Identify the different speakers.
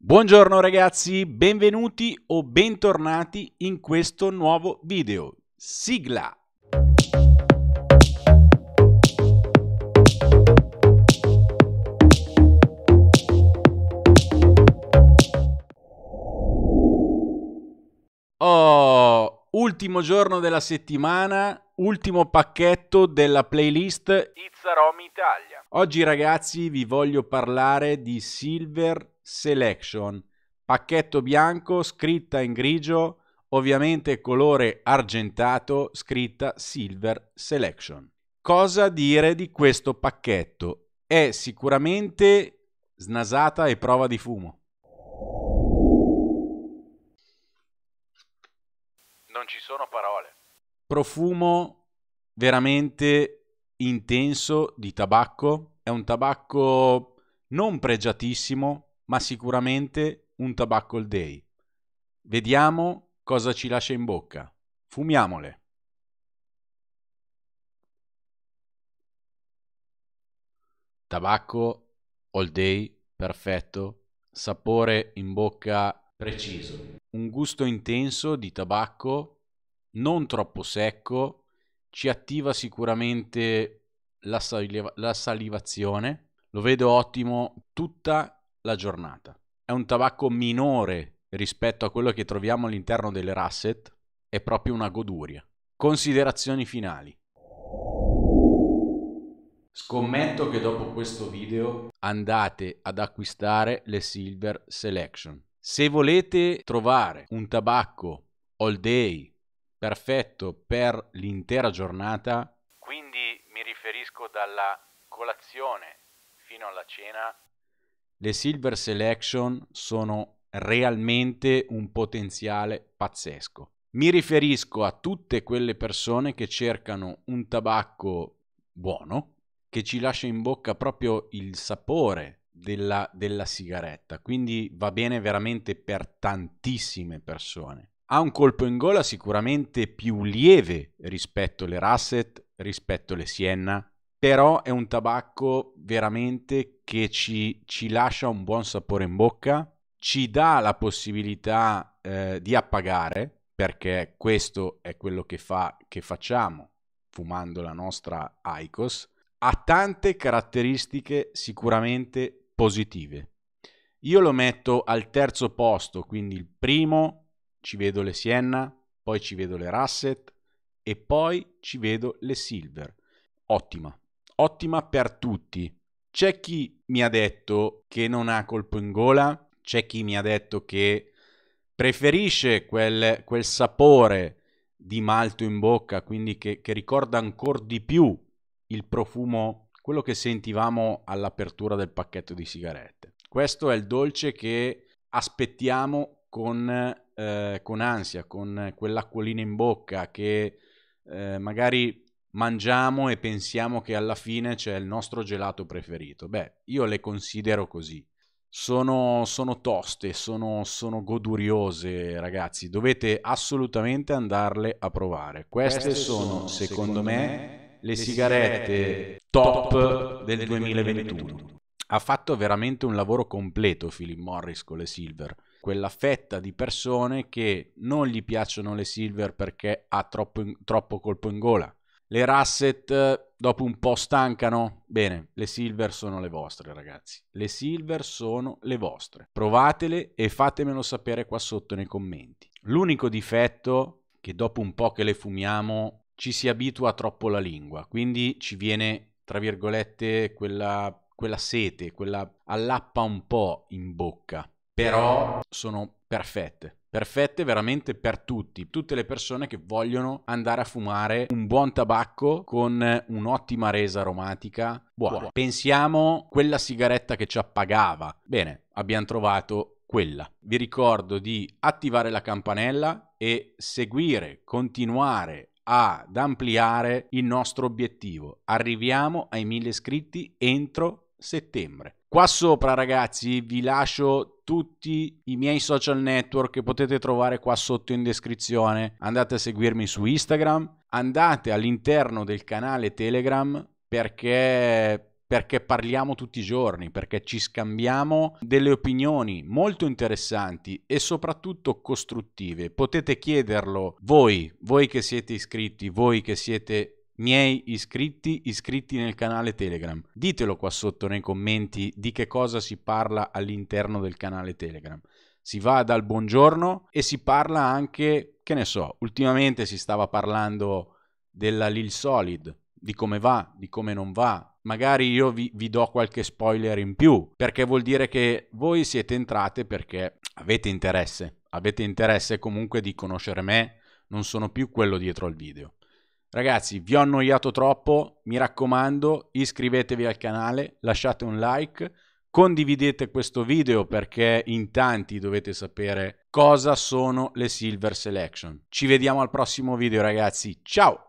Speaker 1: Buongiorno ragazzi, benvenuti o bentornati in questo nuovo video. Sigla! Oh, ultimo giorno della settimana, ultimo pacchetto della playlist Izzaromi Italia. Oggi ragazzi vi voglio parlare di Silver Selection, pacchetto bianco, scritta in grigio, ovviamente colore argentato, scritta Silver Selection. Cosa dire di questo pacchetto? È sicuramente snasata e prova di fumo. Non ci sono parole. Profumo veramente intenso di tabacco. È un tabacco non pregiatissimo, ma sicuramente un tabacco al day. Vediamo cosa ci lascia in bocca. Fumiamole. Tabacco all day, perfetto, sapore in bocca preciso, un gusto intenso di tabacco, non troppo secco, ci attiva sicuramente la, saliv la salivazione, lo vedo ottimo, tutta la giornata. È un tabacco minore rispetto a quello che troviamo all'interno delle Russet, è proprio una goduria. Considerazioni finali. Scommetto che dopo questo video andate ad acquistare le Silver Selection. Se volete trovare un tabacco all day perfetto per l'intera giornata, quindi mi riferisco dalla colazione fino alla cena, le Silver Selection sono realmente un potenziale pazzesco. Mi riferisco a tutte quelle persone che cercano un tabacco buono, che ci lascia in bocca proprio il sapore della, della sigaretta, quindi va bene veramente per tantissime persone. Ha un colpo in gola sicuramente più lieve rispetto alle Russet, rispetto alle Sienna, però è un tabacco veramente che ci, ci lascia un buon sapore in bocca, ci dà la possibilità eh, di appagare, perché questo è quello che, fa, che facciamo fumando la nostra Icos, ha tante caratteristiche sicuramente positive. Io lo metto al terzo posto, quindi il primo ci vedo le Sienna, poi ci vedo le Russet e poi ci vedo le Silver. Ottima ottima per tutti. C'è chi mi ha detto che non ha colpo in gola, c'è chi mi ha detto che preferisce quel, quel sapore di malto in bocca, quindi che, che ricorda ancora di più il profumo, quello che sentivamo all'apertura del pacchetto di sigarette. Questo è il dolce che aspettiamo con, eh, con ansia, con quell'acquolina in bocca che eh, magari mangiamo e pensiamo che alla fine c'è il nostro gelato preferito. Beh, io le considero così. Sono, sono toste, sono, sono, goduriose, ragazzi. Dovete assolutamente andarle a provare. Queste, Queste sono, secondo, secondo me, le sigarette top, top del 2021. 2021. Ha fatto veramente un lavoro completo Philip Morris con le Silver quella fetta di persone che non gli piacciono le silver perché ha troppo, troppo, colpo in gola, le Rasset eh, dopo un po' stancano? Bene, le Silver sono le vostre ragazzi. Le Silver sono le vostre. Provatele e fatemelo sapere qua sotto nei commenti. L'unico difetto che dopo un po' che le fumiamo ci si abitua troppo la lingua, quindi ci viene, tra virgolette, quella, quella sete, quella allappa un po' in bocca. Però sono perfette. Perfette veramente per tutti, tutte le persone che vogliono andare a fumare un buon tabacco con un'ottima resa aromatica. Buono. Pensiamo a quella sigaretta che ci appagava. Bene, abbiamo trovato quella. Vi ricordo di attivare la campanella e seguire, continuare ad ampliare il nostro obiettivo. Arriviamo ai mille iscritti entro settembre. Qua sopra ragazzi vi lascio tutti i miei social network che potete trovare qua sotto in descrizione. Andate a seguirmi su Instagram, andate all'interno del canale Telegram perché perché parliamo tutti i giorni, perché ci scambiamo delle opinioni molto interessanti e soprattutto costruttive. Potete chiederlo voi, voi che siete iscritti, voi che siete miei iscritti iscritti nel canale Telegram. Ditelo qua sotto nei commenti di che cosa si parla all'interno del canale Telegram. Si va dal buongiorno e si parla anche, che ne so, ultimamente si stava parlando della Lil Solid, di come va, di come non va. Magari io vi, vi do qualche spoiler in più, perché vuol dire che voi siete entrate perché avete interesse, avete interesse comunque di conoscere me, non sono più quello dietro al video. Ragazzi, vi ho annoiato troppo, mi raccomando, iscrivetevi al canale, lasciate un like, condividete questo video perché in tanti dovete sapere cosa sono le Silver Selection. Ci vediamo al prossimo video ragazzi, ciao!